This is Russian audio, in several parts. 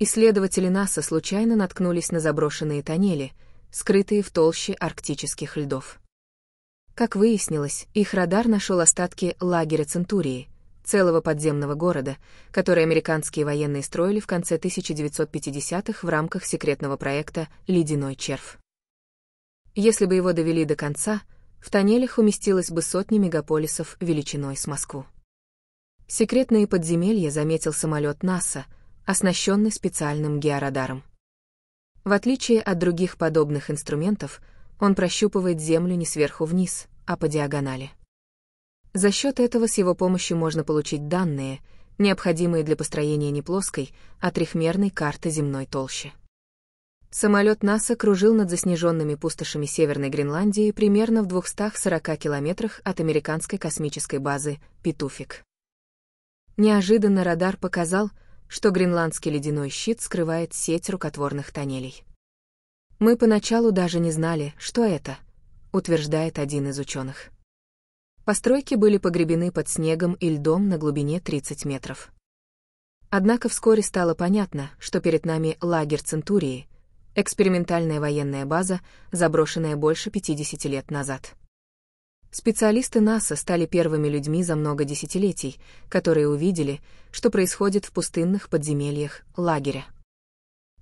Исследователи НАСА случайно наткнулись на заброшенные тоннели, скрытые в толще арктических льдов. Как выяснилось, их радар нашел остатки лагеря Центурии, целого подземного города, который американские военные строили в конце 1950-х в рамках секретного проекта «Ледяной червь». Если бы его довели до конца, в тоннелях уместилось бы сотни мегаполисов величиной с Москву. Секретные подземелья заметил самолет НАСА — оснащенный специальным георадаром. В отличие от других подобных инструментов, он прощупывает землю не сверху вниз, а по диагонали. За счет этого с его помощью можно получить данные, необходимые для построения не плоской, а трехмерной карты земной толщи. Самолет НАСА кружил над заснеженными пустошами Северной Гренландии примерно в 240 километрах от американской космической базы «Петуфик». Неожиданно радар показал, что гренландский ледяной щит скрывает сеть рукотворных тоннелей. «Мы поначалу даже не знали, что это», — утверждает один из ученых. Постройки были погребены под снегом и льдом на глубине 30 метров. Однако вскоре стало понятно, что перед нами лагерь Центурии, экспериментальная военная база, заброшенная больше 50 лет назад. Специалисты НАСА стали первыми людьми за много десятилетий, которые увидели, что происходит в пустынных подземельях лагеря.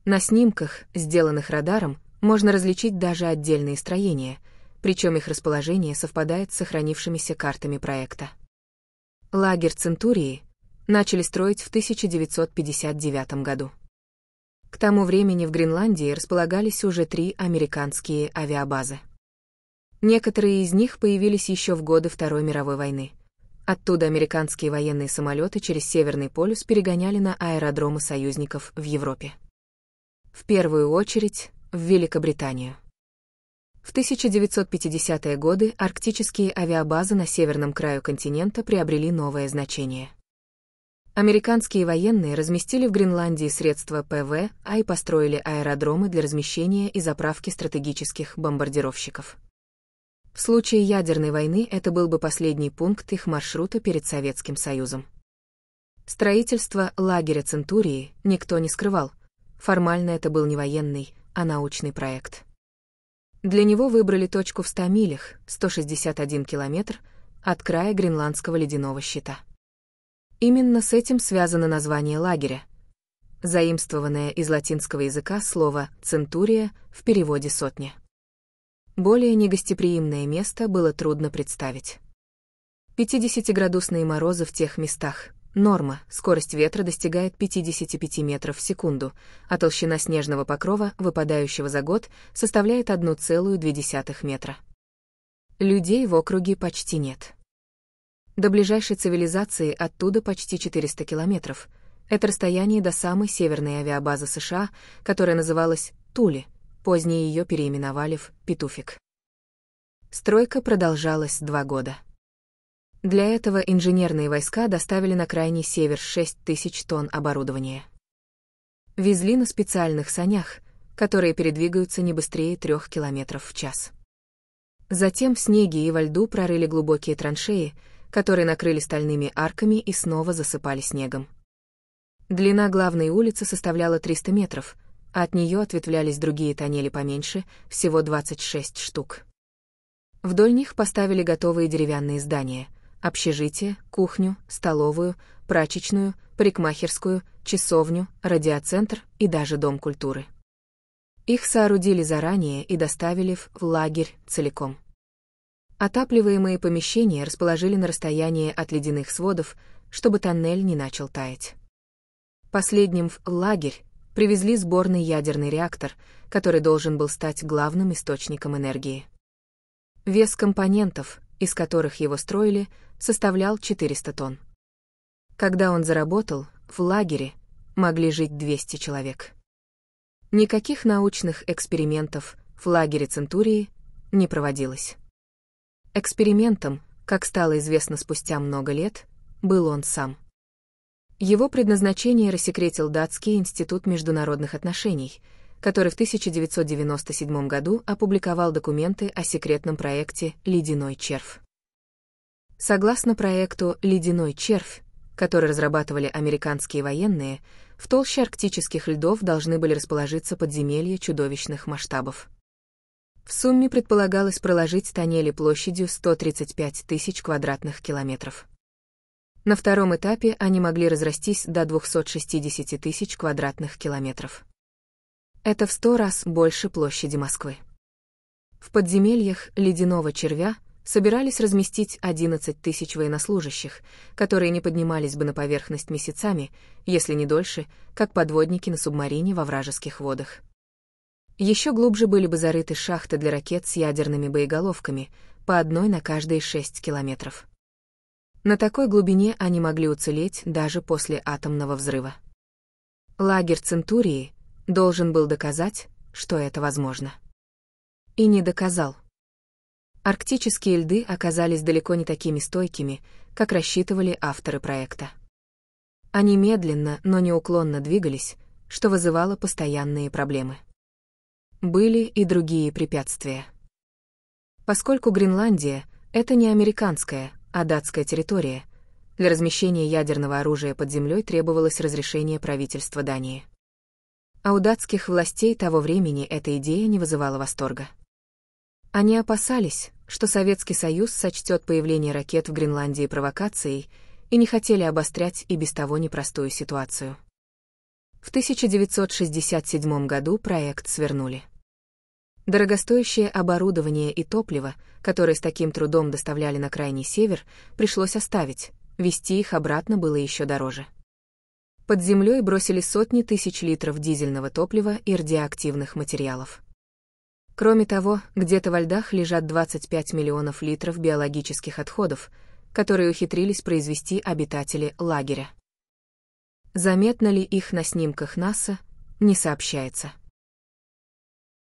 На снимках, сделанных радаром, можно различить даже отдельные строения, причем их расположение совпадает с сохранившимися картами проекта. Лагерь Центурии начали строить в 1959 году. К тому времени в Гренландии располагались уже три американские авиабазы. Некоторые из них появились еще в годы Второй мировой войны. Оттуда американские военные самолеты через Северный полюс перегоняли на аэродромы союзников в Европе. В первую очередь, в Великобританию. В 1950-е годы арктические авиабазы на северном краю континента приобрели новое значение. Американские военные разместили в Гренландии средства ПВ, а и построили аэродромы для размещения и заправки стратегических бомбардировщиков. В случае ядерной войны это был бы последний пункт их маршрута перед Советским Союзом. Строительство лагеря Центурии никто не скрывал. Формально это был не военный, а научный проект. Для него выбрали точку в 100 милях, 161 километр, от края гренландского ледяного щита. Именно с этим связано название лагеря, заимствованное из латинского языка слово «центурия» в переводе «сотня». Более негостеприимное место было трудно представить. Пятидесятиградусные морозы в тех местах. Норма, скорость ветра достигает 55 метров в секунду, а толщина снежного покрова, выпадающего за год, составляет 1,2 метра. Людей в округе почти нет. До ближайшей цивилизации оттуда почти 400 километров. Это расстояние до самой северной авиабазы США, которая называлась Тули — позднее ее переименовали в «Петуфик». Стройка продолжалась два года. Для этого инженерные войска доставили на крайний север 6 тысяч тонн оборудования. Везли на специальных санях, которые передвигаются не быстрее трех километров в час. Затем в снеге и во льду прорыли глубокие траншеи, которые накрыли стальными арками и снова засыпали снегом. Длина главной улицы составляла 300 метров, от нее ответвлялись другие тоннели поменьше, всего 26 штук. Вдоль них поставили готовые деревянные здания — общежитие, кухню, столовую, прачечную, парикмахерскую, часовню, радиоцентр и даже дом культуры. Их соорудили заранее и доставили в лагерь целиком. Отапливаемые помещения расположили на расстоянии от ледяных сводов, чтобы тоннель не начал таять. Последним в лагерь привезли сборный ядерный реактор, который должен был стать главным источником энергии. Вес компонентов, из которых его строили, составлял 400 тонн. Когда он заработал, в лагере могли жить 200 человек. Никаких научных экспериментов в лагере Центурии не проводилось. Экспериментом, как стало известно спустя много лет, был он сам. Его предназначение рассекретил Датский институт международных отношений, который в 1997 году опубликовал документы о секретном проекте «Ледяной червь». Согласно проекту «Ледяной червь», который разрабатывали американские военные, в толще арктических льдов должны были расположиться подземелья чудовищных масштабов. В сумме предполагалось проложить тоннели площадью 135 тысяч квадратных километров. На втором этапе они могли разрастись до 260 тысяч квадратных километров. Это в сто раз больше площади Москвы. В подземельях ледяного червя собирались разместить 11 тысяч военнослужащих, которые не поднимались бы на поверхность месяцами, если не дольше, как подводники на субмарине во вражеских водах. Еще глубже были бы зарыты шахты для ракет с ядерными боеголовками, по одной на каждые 6 километров. На такой глубине они могли уцелеть даже после атомного взрыва. Лагерь Центурии должен был доказать, что это возможно. И не доказал. Арктические льды оказались далеко не такими стойкими, как рассчитывали авторы проекта. Они медленно, но неуклонно двигались, что вызывало постоянные проблемы. Были и другие препятствия. Поскольку Гренландия — это не американская, а датская территория. Для размещения ядерного оружия под землей требовалось разрешение правительства Дании. А у датских властей того времени эта идея не вызывала восторга. Они опасались, что Советский Союз сочтет появление ракет в Гренландии провокацией и не хотели обострять и без того непростую ситуацию. В 1967 году проект свернули. Дорогостоящее оборудование и топливо, которые с таким трудом доставляли на Крайний Север, пришлось оставить, вести их обратно было еще дороже. Под землей бросили сотни тысяч литров дизельного топлива и радиоактивных материалов. Кроме того, где-то во льдах лежат 25 миллионов литров биологических отходов, которые ухитрились произвести обитатели лагеря. Заметно ли их на снимках НАСА, не сообщается.